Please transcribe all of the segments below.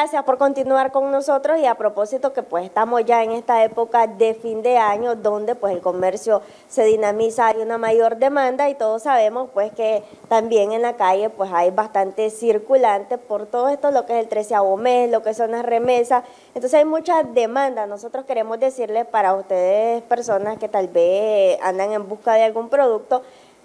gracias por continuar con nosotros y a propósito que pues estamos ya en esta época de fin de año donde pues el comercio se dinamiza, hay una mayor demanda y todos sabemos pues que también en la calle pues hay bastante circulante por todo esto, lo que es el treceavo mes, lo que son las remesas, entonces hay mucha demanda. Nosotros queremos decirles para ustedes personas que tal vez andan en busca de algún producto,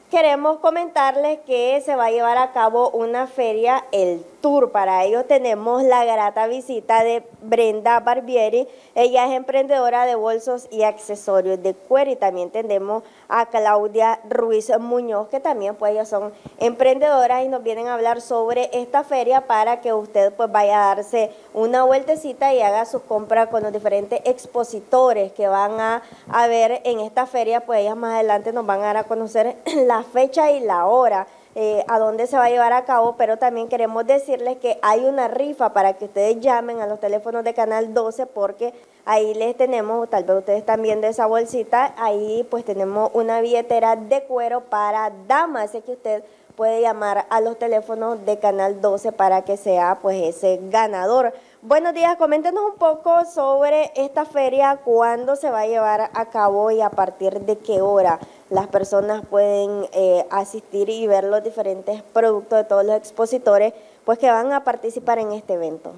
queremos comentarles que se va a llevar a cabo una feria el Tour. Para ellos tenemos la grata visita de Brenda Barbieri. Ella es emprendedora de bolsos y accesorios de cuero. Y también tenemos a Claudia Ruiz Muñoz, que también pues ellas son emprendedoras y nos vienen a hablar sobre esta feria para que usted pues vaya a darse una vueltecita y haga sus compras con los diferentes expositores que van a, ver en esta feria. Pues ellas más adelante nos van a dar a conocer la fecha y la hora. Eh, a dónde se va a llevar a cabo, pero también queremos decir que hay una rifa para que ustedes llamen a los teléfonos de Canal 12 porque ahí les tenemos, tal vez ustedes también de esa bolsita, ahí pues tenemos una billetera de cuero para damas, así que usted puede llamar a los teléfonos de Canal 12 para que sea pues ese ganador. Buenos días, coméntenos un poco sobre esta feria, cuándo se va a llevar a cabo y a partir de qué hora las personas pueden eh, asistir y ver los diferentes productos de todos los expositores pues que van a participar en este evento.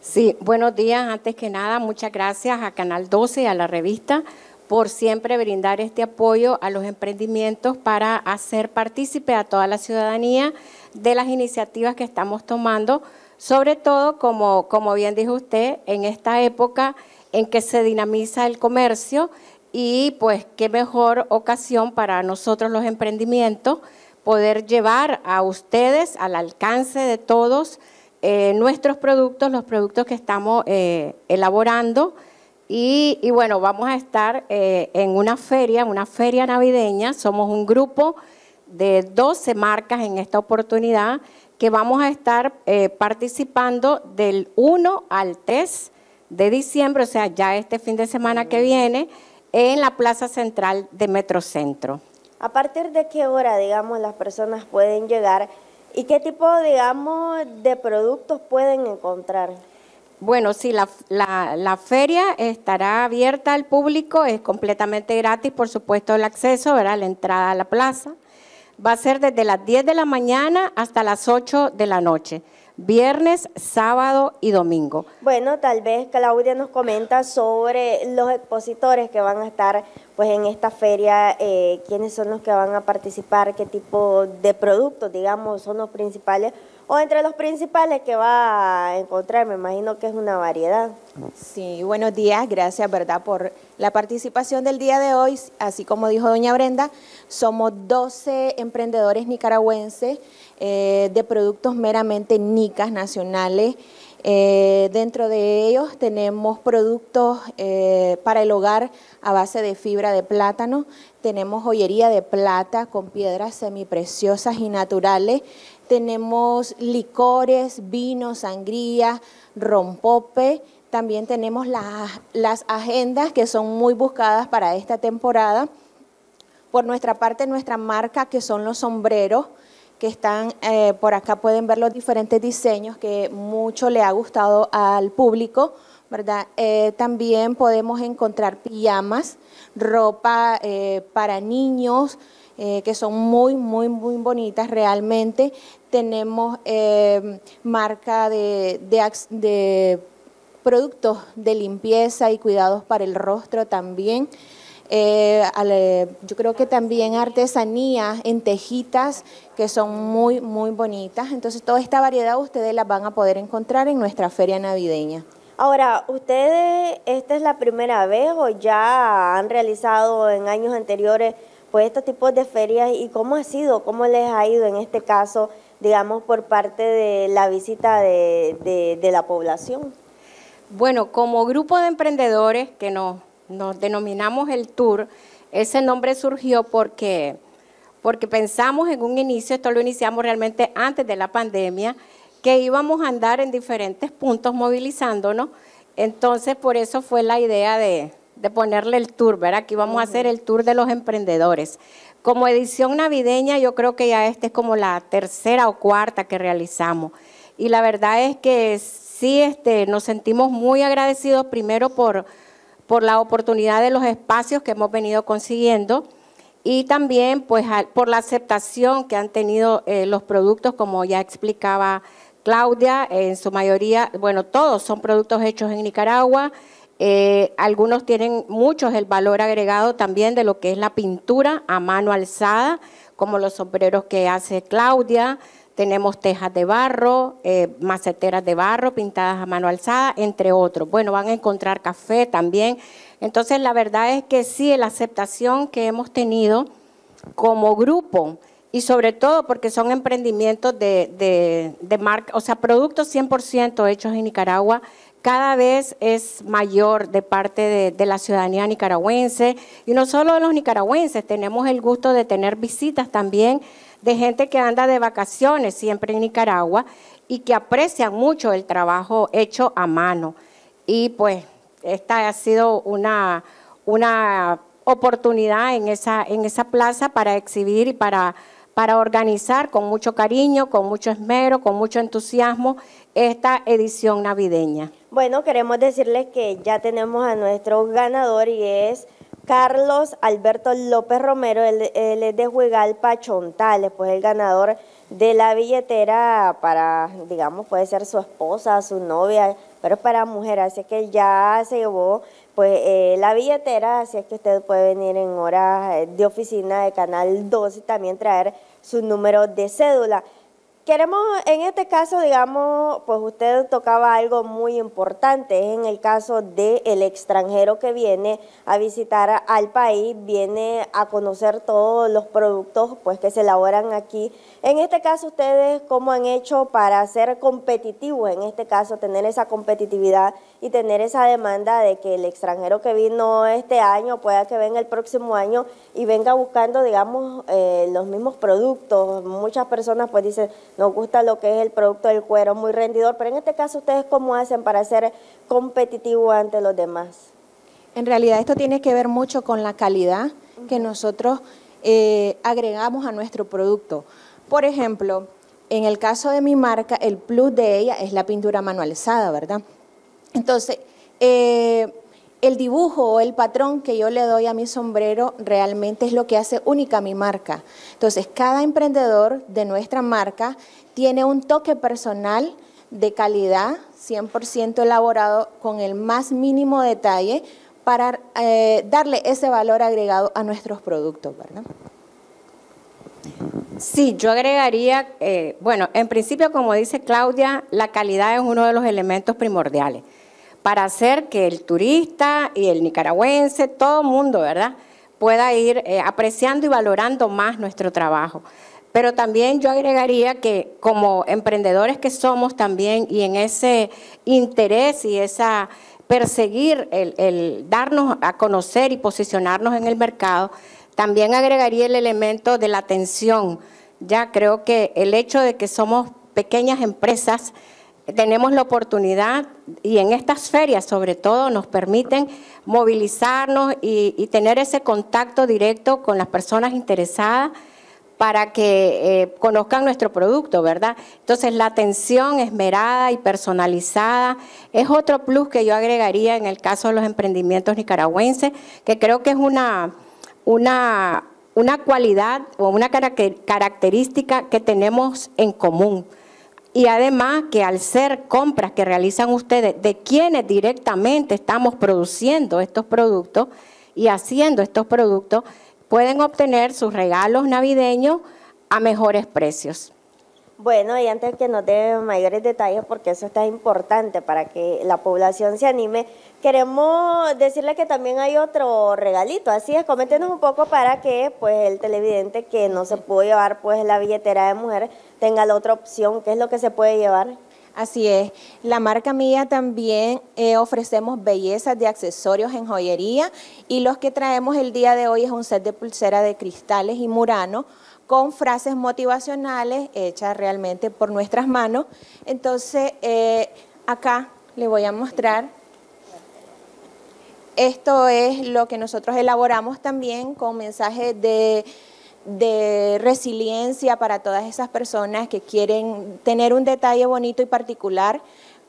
Sí, buenos días. Antes que nada, muchas gracias a Canal 12 y a la revista por siempre brindar este apoyo a los emprendimientos para hacer partícipe a toda la ciudadanía de las iniciativas que estamos tomando, sobre todo, como, como bien dijo usted, en esta época en que se dinamiza el comercio y pues qué mejor ocasión para nosotros los emprendimientos poder llevar a ustedes al alcance de todos eh, nuestros productos, los productos que estamos eh, elaborando. Y, bueno, vamos a estar eh, en una feria, una feria navideña. Somos un grupo de 12 marcas en esta oportunidad que vamos a estar participando del 1 al 3 de diciembre, o sea, ya este fin de semana que viene, en la Plaza Central de Metrocentro. ¿A partir de qué hora, digamos, las personas pueden llegar y qué tipo, digamos, de productos pueden encontrar? Bueno, sí, la, la, feria estará abierta al público, es completamente gratis, por supuesto, el acceso, ¿verdad? la entrada a la plaza va a ser desde las 10 de la mañana hasta las 8 de la noche. Viernes, sábado y domingo. Bueno, tal vez Claudia nos comenta sobre los expositores que van a estar pues en esta feria, eh, quiénes son los que van a participar, qué tipo de productos, digamos, son los principales o entre los principales que va a encontrar, me imagino que es una variedad. Sí, buenos días, gracias, ¿verdad?, por la participación del día de hoy. Así como dijo doña Brenda, somos 12 emprendedores nicaragüenses eh, de productos meramente nicas nacionales. Eh, dentro de ellos tenemos productos eh, para el hogar a base de fibra de plátano, tenemos joyería de plata con piedras semipreciosas y naturales, tenemos licores, vino, sangría, rompope. También tenemos las, agendas que son muy buscadas para esta temporada. Por nuestra parte, nuestra marca, que son los sombreros, que están eh, por acá, pueden ver los diferentes diseños que mucho le ha gustado al público, ¿verdad? Eh, también podemos encontrar pijamas, ropa eh, para niños, eh, que son muy, muy, muy bonitas realmente. Tenemos eh, marca de, productos de limpieza y cuidados para el rostro también. Eh, yo creo que también artesanías en tejitas que son muy, muy bonitas. Entonces toda esta variedad ustedes la van a poder encontrar en nuestra feria navideña. Ahora, ¿ustedes esta es la primera vez o ya han realizado en años anteriores pues estos tipos de ferias y cómo ha sido, cómo les ha ido en este caso, digamos, por parte de la visita de, la población. Bueno, como grupo de emprendedores que nos, nos denominamos el Tour, ese nombre surgió porque, porque pensamos en un inicio, esto lo iniciamos realmente antes de la pandemia, que íbamos a andar en diferentes puntos movilizándonos, entonces por eso fue la idea de, de ponerle el tour, ¿verdad? Aquí vamos a hacer el tour de los emprendedores. Como edición navideña, yo creo que ya esta es como la tercera o cuarta que realizamos. Y la verdad es que sí este, nos sentimos muy agradecidos primero por, por la oportunidad de los espacios que hemos venido consiguiendo y también pues por la aceptación que han tenido eh, los productos, como ya explicaba Claudia, en su mayoría, bueno, todos son productos hechos en Nicaragua, eh, algunos tienen, muchos, el valor agregado también de lo que es la pintura a mano alzada, como los sombreros que hace Claudia. Tenemos tejas de barro, eh, maceteras de barro pintadas a mano alzada, entre otros. Bueno, van a encontrar café también. Entonces, la verdad es que sí, la aceptación que hemos tenido como grupo y sobre todo porque son emprendimientos de, de marca, o sea, productos 100% hechos en Nicaragua cada vez es mayor de parte de, la ciudadanía nicaragüense y no solo de los nicaragüenses, tenemos el gusto de tener visitas también de gente que anda de vacaciones siempre en Nicaragua y que aprecian mucho el trabajo hecho a mano. Y pues esta ha sido una, una oportunidad en esa, en esa plaza para exhibir y para para organizar con mucho cariño, con mucho esmero, con mucho entusiasmo esta edición navideña. Bueno, queremos decirles que ya tenemos a nuestro ganador y es Carlos Alberto López Romero, él, es de Juegal Pachontales, pues el ganador de la billetera para, digamos, puede ser su esposa, su novia, pero para mujer, así que ya se llevó pues eh, la billetera, así es que usted puede venir en horas eh, de oficina de Canal 2 y también traer su número de cédula. Queremos, en este caso, digamos, pues usted tocaba algo muy importante, es en el caso del extranjero que viene a visitar al país, viene a conocer todos los productos pues que se elaboran aquí en este caso, ustedes, ¿cómo han hecho para ser competitivos? En este caso, tener esa competitividad y tener esa demanda de que el extranjero que vino este año pueda que venga el próximo año y venga buscando, digamos, eh, los mismos productos. Muchas personas pues dicen, nos gusta lo que es el producto del cuero, muy rendidor, pero en este caso, ¿ustedes cómo hacen para ser competitivos ante los demás? En realidad, esto tiene que ver mucho con la calidad que nosotros eh, agregamos a nuestro producto. Por ejemplo, en el caso de mi marca, el plus de ella es la pintura manualizada, ¿verdad? Entonces, eh, el dibujo o el patrón que yo le doy a mi sombrero realmente es lo que hace única mi marca. Entonces, cada emprendedor de nuestra marca tiene un toque personal de calidad, 100% elaborado con el más mínimo detalle para eh, darle ese valor agregado a nuestros productos, ¿verdad? Sí, yo agregaría, eh, bueno, en principio, como dice Claudia, la calidad es uno de los elementos primordiales para hacer que el turista y el nicaragüense, todo mundo, ¿verdad?, pueda ir eh, apreciando y valorando más nuestro trabajo. Pero también yo agregaría que como emprendedores que somos también y en ese interés y esa perseguir el, el darnos a conocer y posicionarnos en el mercado, también agregaría el elemento de la atención. Ya creo que el hecho de que somos pequeñas empresas, tenemos la oportunidad y en estas ferias sobre todo nos permiten movilizarnos y, tener ese contacto directo con las personas interesadas para que eh, conozcan nuestro producto, ¿verdad? Entonces la atención esmerada y personalizada es otro plus que yo agregaría en el caso de los emprendimientos nicaragüenses, que creo que es una, una, una cualidad o una característica que tenemos en común. Y además que al ser compras que realizan ustedes de quienes directamente estamos produciendo estos productos y haciendo estos productos, pueden obtener sus regalos navideños a mejores precios. Bueno, y antes que nos dé mayores detalles, porque eso está importante para que la población se anime, queremos decirle que también hay otro regalito, así es, coméntenos un poco para que pues el televidente que no se pudo llevar pues la billetera de mujer tenga la otra opción, ¿qué es lo que se puede llevar? Así es. La marca mía también eh, ofrecemos bellezas de accesorios en joyería y los que traemos el día de hoy es un set de pulsera de cristales y murano con frases motivacionales hechas realmente por nuestras manos. Entonces, eh, acá le voy a mostrar. Esto es lo que nosotros elaboramos también con mensajes de resiliencia para todas esas personas que quieren tener un detalle bonito y particular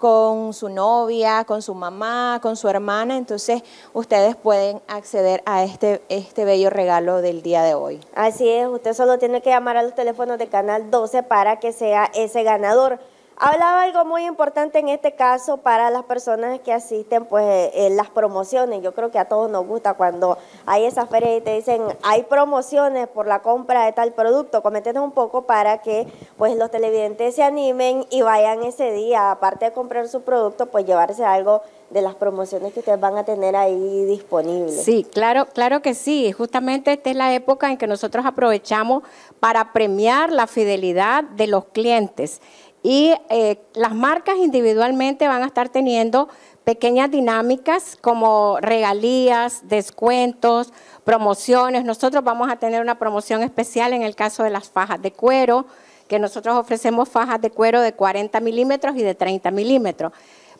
con su novia, con su mamá, con su hermana. Entonces ustedes pueden acceder a este, este bello regalo del día de hoy. Así es, usted solo tiene que llamar a los teléfonos de Canal 12 para que sea ese ganador. Hablaba algo muy importante en este caso para las personas que asisten, pues eh, las promociones. Yo creo que a todos nos gusta cuando hay esas ferias y te dicen hay promociones por la compra de tal producto. Coméntenos un poco para que pues los televidentes se animen y vayan ese día, aparte de comprar su producto, pues llevarse algo de las promociones que ustedes van a tener ahí disponibles. Sí, claro, claro que sí. Justamente esta es la época en que nosotros aprovechamos para premiar la fidelidad de los clientes. Y eh, las marcas individualmente van a estar teniendo pequeñas dinámicas como regalías, descuentos, promociones. Nosotros vamos a tener una promoción especial en el caso de las fajas de cuero, que nosotros ofrecemos fajas de cuero de 40 milímetros y de 30 milímetros.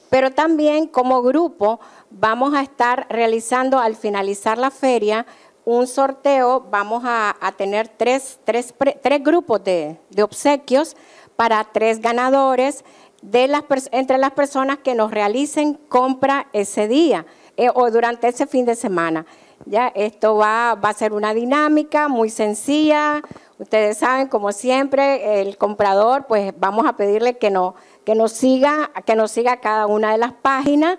Pero también como grupo vamos a estar realizando al finalizar la feria un sorteo, vamos a, tener tres, grupos de, de obsequios para tres ganadores de entre las personas que nos realicen compra ese día eh, o durante ese fin de semana. Ya, esto va, a ser una dinámica muy sencilla. Ustedes saben, como siempre, el comprador, pues vamos a pedirle que, nos, siga, que cada una de las páginas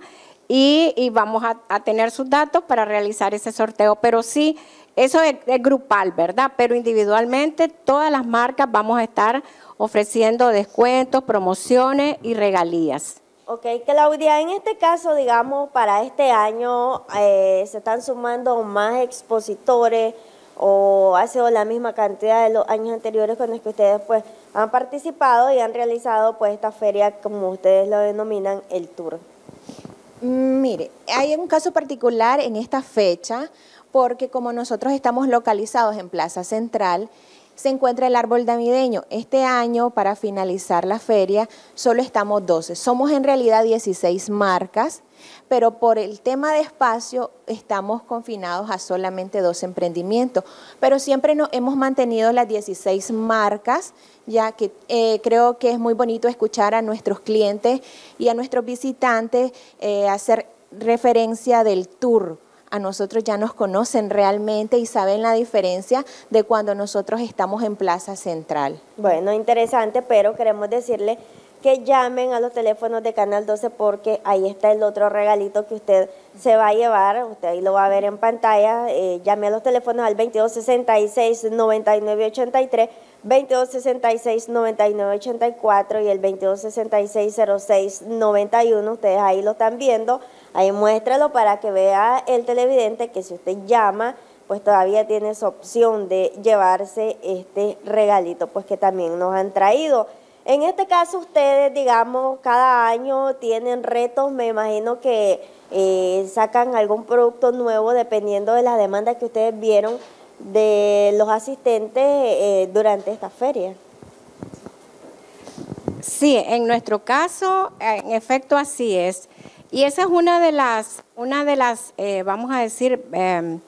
y, vamos a, tener sus datos para realizar ese sorteo. Pero sí, eso es grupal, ¿verdad? Pero individualmente todas las marcas vamos a estar ofreciendo descuentos, promociones y regalías. Ok, Claudia, en este caso, digamos, para este año eh, se están sumando más expositores o ha sido la misma cantidad de los años anteriores con los que ustedes pues han participado y han realizado pues esta feria, como ustedes lo denominan, el tour. Mm, mire, hay un caso particular en esta fecha porque como nosotros estamos localizados en Plaza Central, se encuentra el árbol navideño. Este año, para finalizar la feria, solo estamos 12. Somos en realidad 16 marcas, pero por el tema de espacio estamos confinados a solamente dos emprendimientos. Pero siempre nos hemos mantenido las 16 marcas, ya que eh, creo que es muy bonito escuchar a nuestros clientes y a nuestros visitantes eh, hacer referencia del tour a nosotros ya nos conocen realmente y saben la diferencia de cuando nosotros estamos en Plaza Central. Bueno, interesante, pero queremos decirle que llamen a los teléfonos de Canal 12 porque ahí está el otro regalito que usted se va a llevar, usted ahí lo va a ver en pantalla, eh, llame a los teléfonos al 2266-9983, 2266-9984 y el 2266-0691, ustedes ahí lo están viendo. Ahí muéstralo para que vea el televidente que si usted llama, pues todavía tiene su opción de llevarse este regalito, pues que también nos han traído. En este caso ustedes, digamos, cada año tienen retos, me imagino que eh, sacan algún producto nuevo dependiendo de las demandas que ustedes vieron de los asistentes eh, durante esta feria. Sí, en nuestro caso, en efecto así es. Y esa es una de las, una de las eh, vamos a decir, em,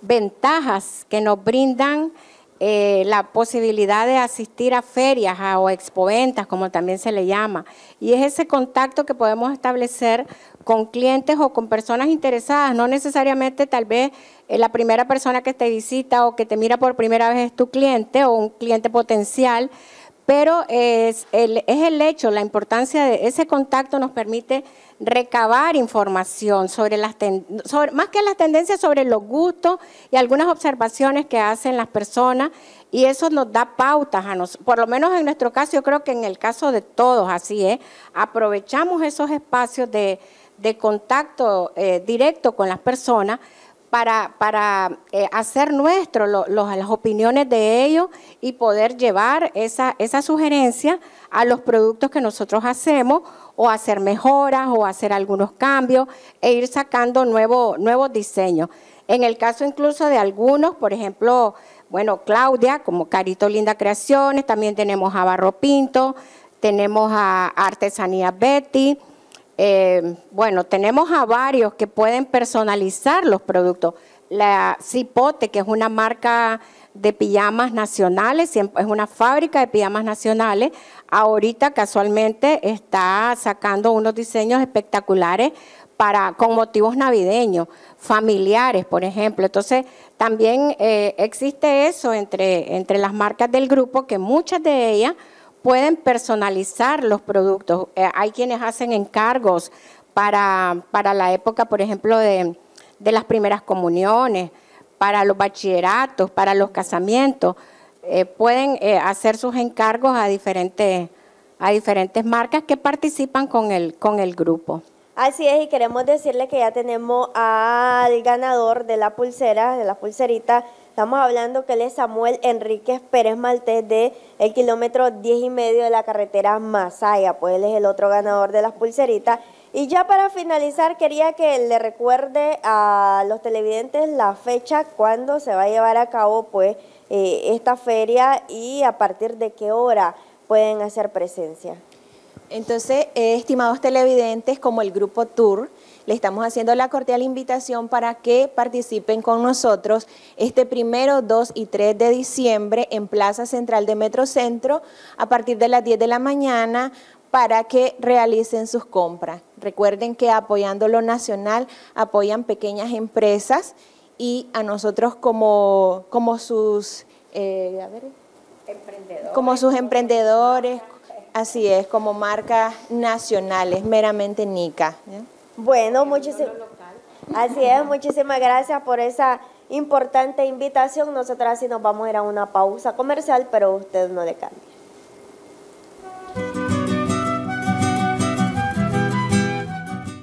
ventajas que nos brindan eh, la posibilidad de asistir a ferias o expoventas, como también se le llama. Y es ese contacto que podemos establecer con clientes o con personas interesadas, no necesariamente tal vez eh, la primera persona que te visita o que te mira por primera vez es tu cliente o un cliente potencial, pero es el, es el hecho, la importancia de ese contacto nos permite recabar información sobre las tendencias, más que las tendencias sobre los gustos y algunas observaciones que hacen las personas y eso nos da pautas a nosotros, por lo menos en nuestro caso, yo creo que en el caso de todos así es, aprovechamos esos espacios de, contacto eh, directo con las personas para, eh, hacer nuestro las opiniones de ellos y poder llevar esa, esa sugerencia a los productos que nosotros hacemos o hacer mejoras o hacer algunos cambios e ir sacando nuevos diseños. En el caso incluso de algunos, por ejemplo, bueno, Claudia, como Carito Linda Creaciones, también tenemos a Barro Pinto, tenemos a Artesanía Betty, eh, bueno, tenemos a varios que pueden personalizar los productos la Cipote, que es una marca de pijamas nacionales, es una fábrica de pijamas nacionales. Ahorita casualmente está sacando unos diseños espectaculares para, con motivos navideños, familiares, por ejemplo. Entonces, también eh, existe eso entre, entre las marcas del grupo, que muchas de ellas pueden personalizar los productos. Eh, hay quienes hacen encargos para, para la época, por ejemplo, de de las primeras comuniones, para los bachilleratos, para los casamientos. Eh, pueden eh, hacer sus encargos a diferentes, a diferentes marcas que participan con el, con el grupo. Así es, y queremos decirle que ya tenemos al ganador de la pulsera, de la pulserita. Estamos hablando que él es Samuel Enríquez Pérez Maltés de el kilómetro 10 y medio de la carretera Masaya. Pues él es el otro ganador de las pulseritas. Y ya para finalizar, quería que le recuerde a los televidentes la fecha cuando se va a llevar a cabo pues eh, esta feria y a partir de qué hora pueden hacer presencia. Entonces, eh, estimados televidentes, como el Grupo Tour, le estamos haciendo la cordial invitación para que participen con nosotros este primero, 2 y 3 de diciembre en Plaza Central de Metrocentro a partir de las 10 de la mañana para que realicen sus compras. Recuerden que apoyando lo nacional apoyan pequeñas empresas y a nosotros como, como sus eh, emprendedores, como sus emprendedores, así es, como marcas nacionales, meramente NICA. Bueno, muchísimas así es, muchísimas gracias por esa importante invitación. Nosotras sí nos vamos a ir a una pausa comercial, pero usted no le